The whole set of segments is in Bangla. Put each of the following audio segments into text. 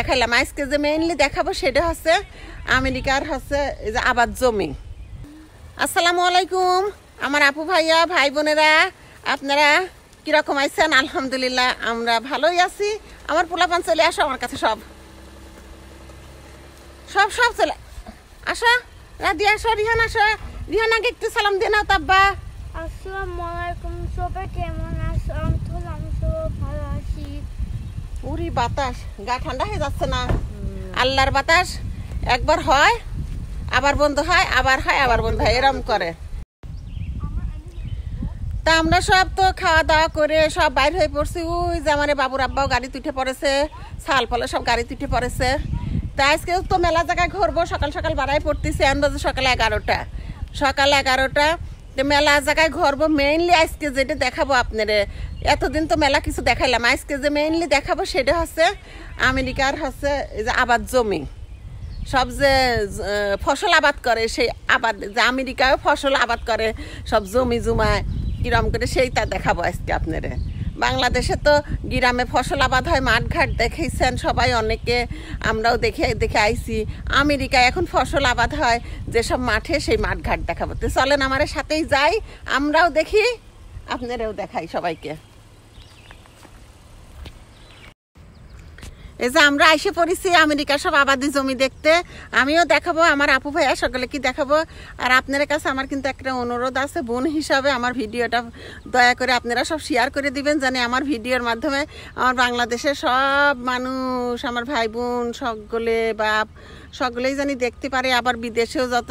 দেখাইলাম আজকে যে মেইনলি দেখাবো সেটা হচ্ছে আমেরিকার হচ্ছে যে আবাদ জমি আসসালামু আলাইকুম আমার আপু ভাইয়া ভাই বোনেরা আপনারা কিরকম আইসেন আলহামদুলিল্লাহ আমরা ভালোই আছি আমার পোলাপান চলে আসো আমার কাছে সব সব সব চলে আসো রাধি আসো রিহান আসো রিহান আগে একটু সালাম দিয়ে নাও তাব্বা আসসালামু আলাইকুম সবাই কেমন আছো পুরি বাতাস গা ঠান্ডা হয়ে যাচ্ছে না আল্লাহর বাতাস একবার হয় আবার বন্ধ হয় আবার হয় আবার বন্ধ হয় এরম করে তা আমরা সব তো খাওয়া দাওয়া করে সব বাইর হয়ে পড়ছি ওই যে আমার বাবুর আব্বাও গাড়ি তুটে পড়েছে ছাল ফলে সব গাড়ি তুটে পড়েছে তা আজকে তো মেলা জায়গায় ঘুরবো সকাল সকাল বাড়ায় পড়তেছি এখন বাজে সকাল এগারোটা সকাল এগারোটা মেলা জায়গায় ঘুরবো মেইনলি আজকে যেটা দেখাবো আপনার এতদিন তো মেলা কিছু দেখাইলাম আজকে যে মেইনলি দেখাবো সেটা হচ্ছে আমেরিকার হচ্ছে যে আবাদ জমি সব যে ফসল আবাদ করে সেই আবাদ যে আমেরিকায় ফসল আবাদ করে সব জমি জমায় কিরম করে সেইটা দেখাবো আজকে আপনারা বাংলাদেশে তো গ্রামে ফসল আবাদ হয় মাঠঘাট দেখেছেন সবাই অনেকে আমরাও দেখে দেখে আইছি আমেরিকায় এখন ফসল আবাদ হয় যেসব মাঠে সেই মাঠঘাট দেখাবো তো চলেন আমার সাথেই যাই আমরাও দেখি আপনারাও দেখাই সবাইকে এই যে আমরা এসে পড়েছি আমেরিকার সব আবাদি জমি দেখতে আমিও দেখাবো আমার আপু ভাইয়া সকলে কি দেখাবো আর আপনার কাছে আমার কিন্তু একটা অনুরোধ আছে বোন হিসাবে আমার ভিডিওটা দয়া করে আপনারা সব শেয়ার করে দিবেন জানি আমার ভিডিওর মাধ্যমে আমার বাংলাদেশের সব মানুষ আমার ভাই বোন সকলে বাপ সকলেই জানি দেখতে পারে আবার বিদেশেও যত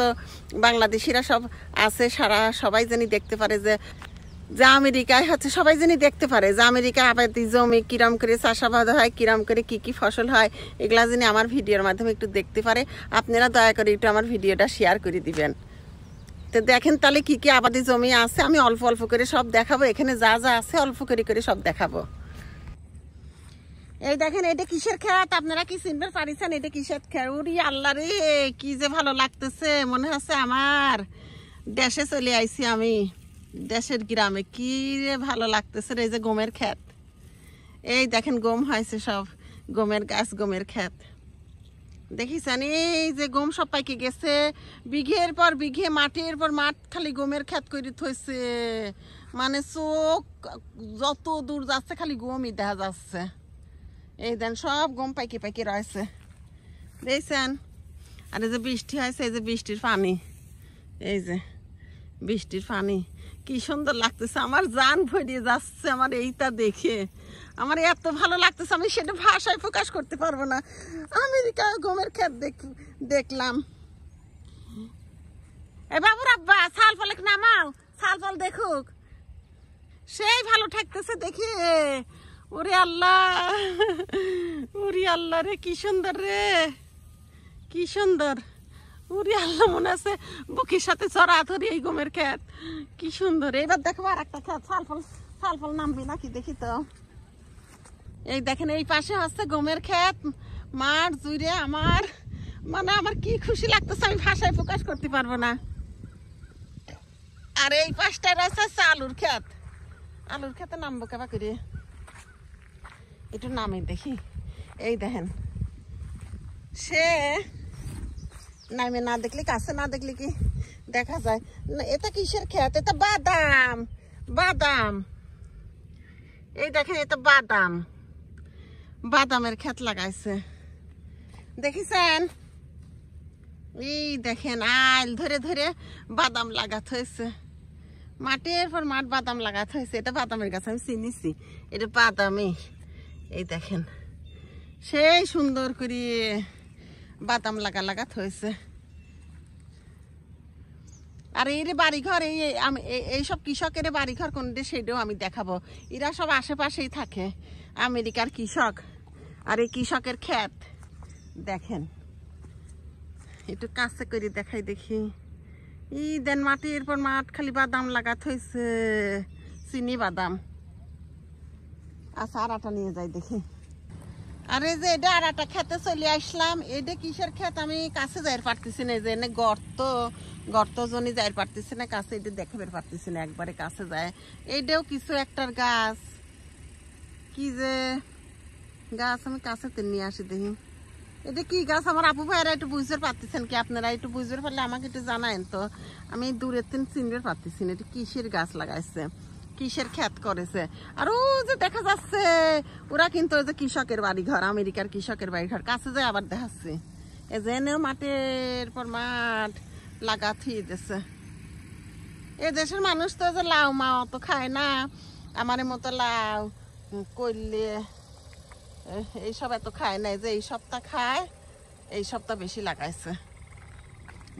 বাংলাদেশিরা সব আছে সারা সবাই জানি দেখতে পারে যে যে আমেরিকায় হচ্ছে সবাই যিনি দেখতে পারে যে আমেরিকায় আবাদি জমি কিরম করে চাষাবাদ হয় কিরম করে কি কি ফসল হয় এগুলা যিনি আমার ভিডিওর মাধ্যমে একটু দেখতে পারে আপনারা দয়া করে একটু আমার ভিডিওটা শেয়ার করে দিবেন তো দেখেন তাহলে কি কি আবাদি জমি আছে আমি অল্প অল্প করে সব দেখাবো এখানে যা যা আছে অল্প করে করে সব দেখাবো এই দেখেন এটা কিসের খেত আপনারা কি চিনতে পারিছেন এটা কিসের খেত উরি আল্লাহ রে কি যে ভালো লাগতেছে মনে হচ্ছে আমার দেশে চলে আইছি আমি দেশের গ্রামে কি রে ভালো লাগতেছে এই যে গমের ক্ষেত এই দেখেন গম হয়েছে সব গমের গাছ গমের ক্ষেত দেখিছেন এই যে গম সব পাইকে গেছে বিঘের পর বিঘে মাটির পর মাঠ খালি গমের ক্ষেত করে থইছে মানে চোখ যত দূর যাচ্ছে খালি গমই দেখা যাচ্ছে এই দেন সব গম পাইকে পাইকে রয়েছে দেখছেন আর এই যে বৃষ্টি হয়েছে এই যে বৃষ্টির পানি এই যে বৃষ্টির পানি কি সুন্দর লাগতেছে আমার যান ভরিয়ে যাচ্ছে আমার এইটা দেখে আমার এত ভালো লাগতেছে আমি সেটা ভাষায় প্রকাশ করতে পারবো না আমেরিকা গমের খেত দেখ দেখলাম এ বাবুর আব্বা সাল ফলে নামাও সাল ফল দেখুক সেই ভালো থাকতেছে দেখে ওরে আল্লাহ ওরে আল্লাহ রে কি সুন্দর রে কি সুন্দর উরি আল্লাহ মনে আছে বুকির সাথে চড়া ধরি এই গমের ক্ষেত কি সুন্দর এবার দেখো আর একটা ক্ষেত ফাল ফল ফাল ফল নামবি নাকি দেখি তো এই দেখেন এই পাশে হচ্ছে গমের ক্ষেত মাঠ জুড়ে আমার মানে আমার কি খুশি লাগতেছে আমি ভাষায় প্রকাশ করতে পারবো না আর এই পাশটা রয়েছে হচ্ছে আলুর ক্ষেত আলুর ক্ষেতে নামবো কেবা করে একটু নামে দেখি এই দেখেন সে নামে না দেখলে কাছে না দেখলে কি দেখা যায় এটা কিসের খেত এটা বাদাম বাদাম এই দেখেন এটা বাদাম বাদামের খেত লাগাইছে দেখিছেন এই দেখেন আইল ধরে ধরে বাদাম লাগাত হয়েছে মাটির পর মাঠ বাদাম লাগাত হয়েছে এটা বাদামের গাছ আমি চিনিছি এটা বাদামে এই দেখেন সেই সুন্দর করে বাদাম লাগা লাগাত হয়েছে আর এর বাড়িঘর এই আমি এইসব কৃষকের বাড়িঘর কোনটা সেটাও আমি দেখাবো এরা সব আশেপাশেই থাকে আমেরিকার কৃষক আর এই কৃষকের খ্যাত দেখেন একটু কাছে করে দেখাই দেখি ই দেন মাটির এরপর মাঠ খালি বাদাম লাগাত হয়েছে চিনি বাদাম আচ্ছা আর নিয়ে যাই দেখি আরে যে এটা আর একটা খেতে চলে আসলাম এটা কিসের খেত আমি কাছে যাই পারতেছি না যে গর্ত গর্ত জনি যাই পারতেছি না কাছে এটা দেখে বের পারতেছি না একবারে কাছে যায় এটাও কিছু একটার গাছ কি যে গাছ আমি কাছে নিয়ে আসি দেখি এটা কি গাছ আমার আপু ভাইয়েরা একটু বুঝতে পারতেছেন কি আপনারা একটু বুঝতে পারলে আমাকে একটু জানায় তো আমি দূরের তিন চিনবে পারতেছি না এটা কিসের গাছ লাগাইছে কিসের খ্যাত করেছে আর ও যে দেখা যাচ্ছে ওরা কিন্তু ওই যে কৃষকের বাড়ি ঘর আমেরিকার কৃষকের বাড়ি ঘর কাছে যে আবার দেখাচ্ছে এ জেনে মাঠের পর মাঠ লাগাতেই দিয়েছে এ দেশের মানুষ তো যে লাউ মা অত খায় না আমার মতো লাউ করলে এইসব এত খায় না যে এই সপ্তাহ খায় এই সপ্তাহ বেশি লাগাইছে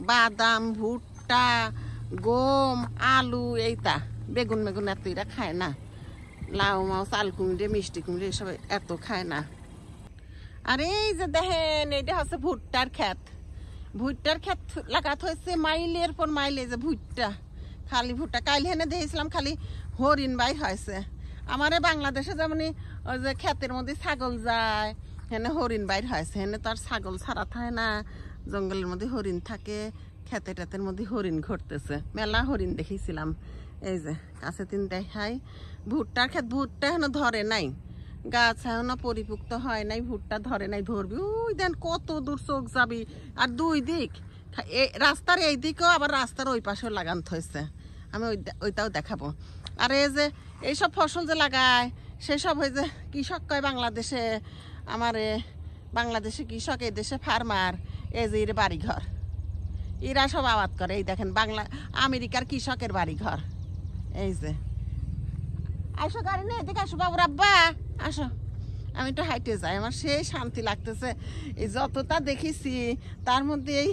বাদাম ভুট্টা গম আলু এইটা বেগুন বেগুন এত এরা খায় না লাউ মাউ চাল কুমড়ে মিষ্টি কুমড়ে এসব এত খায় না আর এই যে দেখেন এটা হচ্ছে ভুট্টার খ্যাত ভুট্টার খ্যাত লাগাত হয়েছে মাইলের পর মাইলে যে ভুট্টা খালি ভুট্টা কাইলে হেনে দিয়েছিলাম খালি হরিণ বাই হয়েছে আমার বাংলাদেশে যেমন ওই যে খ্যাতের মধ্যে ছাগল যায় হেনে হরিণ বাইর হয়েছে হেনে তো আর ছাগল ছাড়া থাকে না জঙ্গলের মধ্যে হরিণ থাকে খেতে টেতের মধ্যে হরিণ ঘটতেছে মেলা হরিণ দেখেছিলাম এই যে কাছে তিন দেখাই ভুট্টার ক্ষেত ভুট্টা এখনো ধরে নাই গাছ এখনো পরিপুক্ত হয় নাই ভুট্টা ধরে নাই ধরবি ওই দেন কত দূর চোখ যাবি আর দুই দিক রাস্তার এই দিকেও আবার রাস্তার ওই পাশেও লাগান হয়েছে আমি ওই ওইটাও দেখাবো আর এই যে এইসব ফসল যে লাগায় সেসব ওই যে কৃষক কয় বাংলাদেশে আমার বাংলাদেশে কৃষক এই দেশে ফার্মার এই যে এর বাড়িঘর এরা সব আবাদ করে এই দেখেন বাংলা আমেরিকার কৃষকের বাড়িঘর এই যে আসো গাড়ি না এদিকে আসো বাবুর আব্বা আসো আমি একটু হাইটে যাই আমার সেই শান্তি লাগতেছে এই যতটা দেখেছি তার মধ্যে এই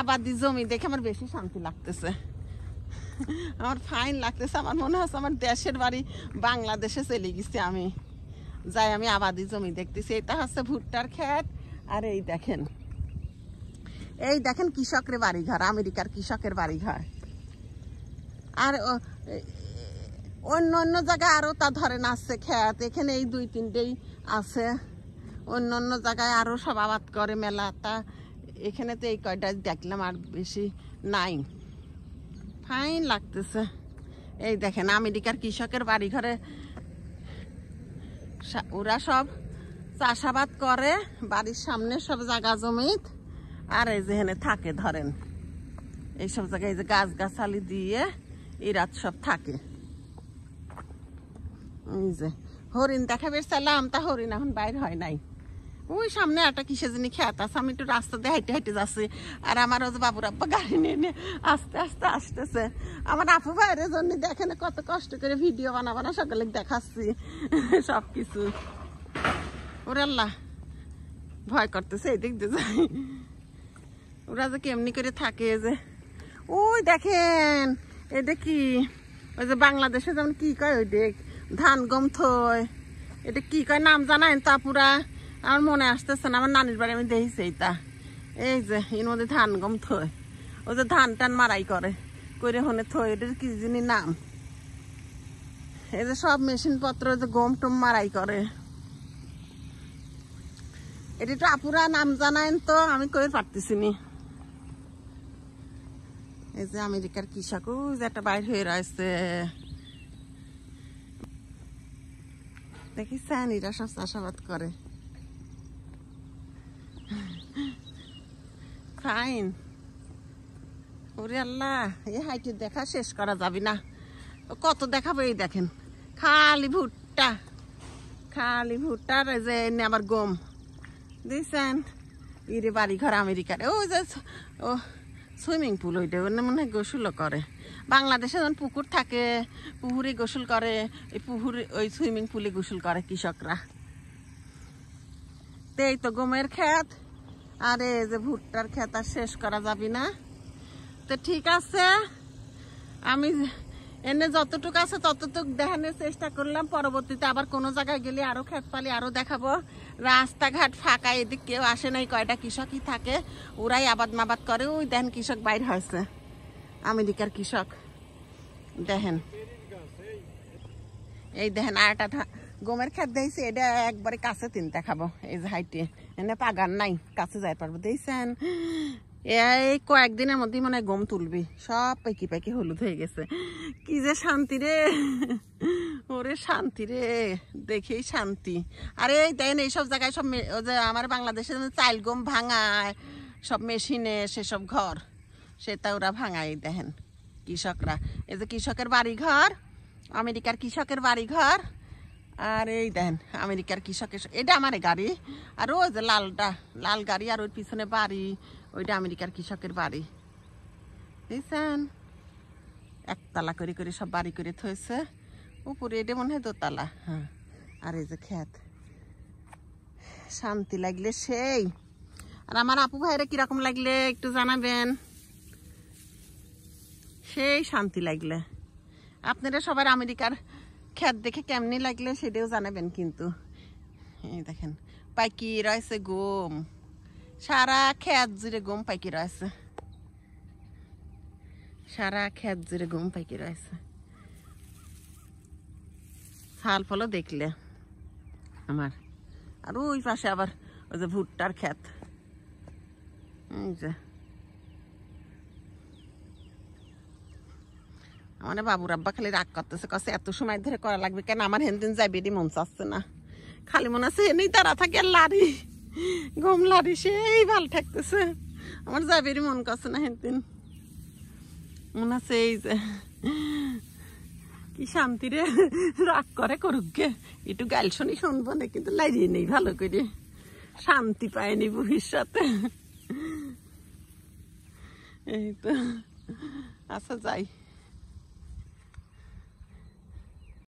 আবাদি জমি দেখে আমার বেশি শান্তি লাগতেছে আমার ফাইন লাগতেছে আমার মনে হচ্ছে আমার দেশের বাড়ি বাংলাদেশে চলে গেছি আমি যাই আমি আবাদি জমি দেখতেছি এটা হচ্ছে ভুট্টার ক্ষেত আর এই দেখেন এই দেখেন কৃষকের বাড়িঘর আমেরিকার কৃষকের বাড়িঘর আর অন্য অন্য জায়গায় আরও তা ধরেন আছে খেত এখানে এই দুই তিনটেই আছে অন্য অন্য জায়গায় আরও সব আবাদ করে মেলা তা এখানে তো এই কয়টা দেখলাম আর বেশি নাই ফাইন লাগতেছে এই দেখেন আমেরিকার কৃষকের বাড়ি ঘরে ওরা সব চাষাবাদ করে বাড়ির সামনে সব জায়গা জমিত আর এই যেখানে থাকে ধরেন এইসব জায়গায় এই যে গাছ গাছালি দিয়ে এরা সব থাকে যে হরিণ দেখা বের চালাম তা হরিণ এখন বাইর হয় নাই ওই সামনে একটা কিসে জিনিস খেয়াত আছে আমি একটু রাস্তা দিয়ে হাইটে হাইটে যাচ্ছি আর আমার ওজ বাবুর আব্বা গাড়ি নিয়ে আস্তে আস্তে আসতেছে আমার আপু ভাইয়ের জন্য দেখেন কত কষ্ট করে ভিডিও বানা বানা সকালে দেখাচ্ছি সব কিছু ওরে আল্লাহ ভয় করতেছে এই দিয়ে যাই ওরা যে কেমনি করে থাকে যে ওই দেখেন এটা কি ওই যে বাংলাদেশে যেমন কি কয় ওই দেখ ধান গম থয় এটা কি কয় নাম জানাইন তা পুরা আমার মনে আসতেছে না আমার নানির বাড়ি আমি দেখিছি এইটা এই যে এর মধ্যে ধান গম থয় ওই যে ধান টান মারাই করে করে হনে থয় এটার কি জিনিস নাম এই যে সব মেশিন পত্র যে গম টম মারাই করে এটা তো আপুরা নাম জানাইন তো আমি কই পারতেছি নি এই যে আমেরিকার যে একটা বাইর হয়ে রয়েছে দেখি স্যানিরা সব চাষাবাদ করে ফাইন ওরে আল্লাহ এই হাইটের দেখা শেষ করা যাবে না কত দেখাবো এই দেখেন খালি ভুট্টা খালি ভুট্টার যে আবার গম দিয়েছেন ইরে বাড়ি ঘর আমেরিকার ওই যে ও সুইমিং পুল ওইটা ওখানে মনে হয় গোসলও করে বাংলাদেশে যখন পুকুর থাকে পুকুরে গোসল করে এই পুকুরে ওই সুইমিং পুলে গোসল করে কৃষকরা তো এই তো গমের ক্ষেত আর যে ভুট্টার ক্ষেত আর শেষ করা যাবি না তো ঠিক আছে আমি এনে যতটুক আছে ততটুক দেখানোর চেষ্টা করলাম পরবর্তীতে আবার কোনো জায়গায় গেলে আরও ক্ষেত পালি আরও দেখাবো রাস্তাঘাট ফাঁকা এদিক কেউ আসে নাই কয়টা কৃষকই থাকে ওরাই আবাদ মাবাদ করে ওই দেখেন কৃষক বাইর হয়েছে আমেরিকার কৃষক দেখেন এই দেখেন আটা গমের খেত দিয়েছে এটা একবারে কাছে তিনটা খাবো এই যে হাইটে এনে পাগান নাই কাছে যাই পারবো দিয়েছেন এই কয়েকদিনের মধ্যেই মানে গম তুলবি সব পাইকি পাইকি হলুদ হয়ে গেছে কি যে শান্তি রে ওরে শান্তি রে দেখেই শান্তি আরে দেন এইসব জায়গায় সব যে আমার বাংলাদেশে চাইল গম ভাঙায় সব মেশিনে সেসব ঘর সেটা ওরা ভাঙায় দেখেন কৃষকরা এই যে কৃষকের বাড়ি ঘর আমেরিকার কৃষকের বাড়ি ঘর আর এই দেন আমেরিকার কৃষকের এটা আমার গাড়ি আর ওই যে লালটা লাল গাড়ি আর ওর পিছনে বাড়ি ওইটা আমেরিকার কৃষকের বাড়ি দেখছেন একতলা করে করে সব বাড়ি করে থয়েছে উপরে এটা মনে হয় দোতলা হ্যাঁ আর এই যে খেত শান্তি লাগলে সেই আর আমার আপু ভাইরা কিরকম লাগলে একটু জানাবেন সেই শান্তি লাগলে আপনারা সবার আমেরিকার খ্যাত দেখে কেমনি লাগলে সেটাও জানাবেন কিন্তু এই দেখেন পাইকি রয়েছে গোম সারা খেত জুড়ে গম পাইকি রয়েছে সারা খেত জুড়ে গম পাইকি রয়েছে ছাল ফলও দেখলে আমার আর ওই পাশে আবার ওই যে ভুট্টার খেত আমার বাবুর আব্বা খালি রাগ করতেছে কাছে এত সময় ধরে করা লাগবে কেন আমার হেনদিন যাই বেডি মন চাচ্ছে না খালি মনে আছে এনেই তারা থাকে লারি গমলারি সেই ভাল থাকতেছে আমার যাবেরই মন করছে না হেনতিন মনে আছে এই যে কি শান্তিরে রাগ করে গে একটু গাল শুনি শুনবো না কিন্তু লাইরিয়ে নেই ভালো করে শান্তি পায়নি ভবিষ্যতে এই তো আচ্ছা যাই